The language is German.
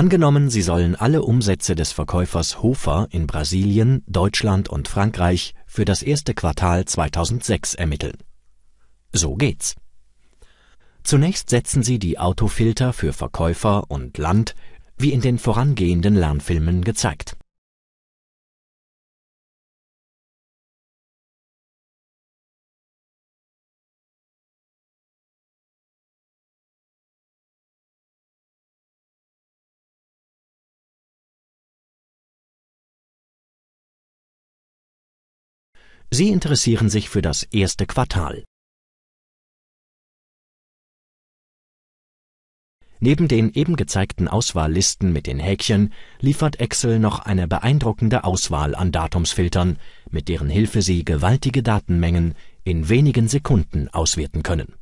Angenommen, Sie sollen alle Umsätze des Verkäufers Hofer in Brasilien, Deutschland und Frankreich für das erste Quartal 2006 ermitteln. So geht's. Zunächst setzen Sie die Autofilter für Verkäufer und Land wie in den vorangehenden Lernfilmen gezeigt Sie interessieren sich für das erste Quartal. Neben den eben gezeigten Auswahllisten mit den Häkchen liefert Excel noch eine beeindruckende Auswahl an Datumsfiltern, mit deren Hilfe Sie gewaltige Datenmengen in wenigen Sekunden auswerten können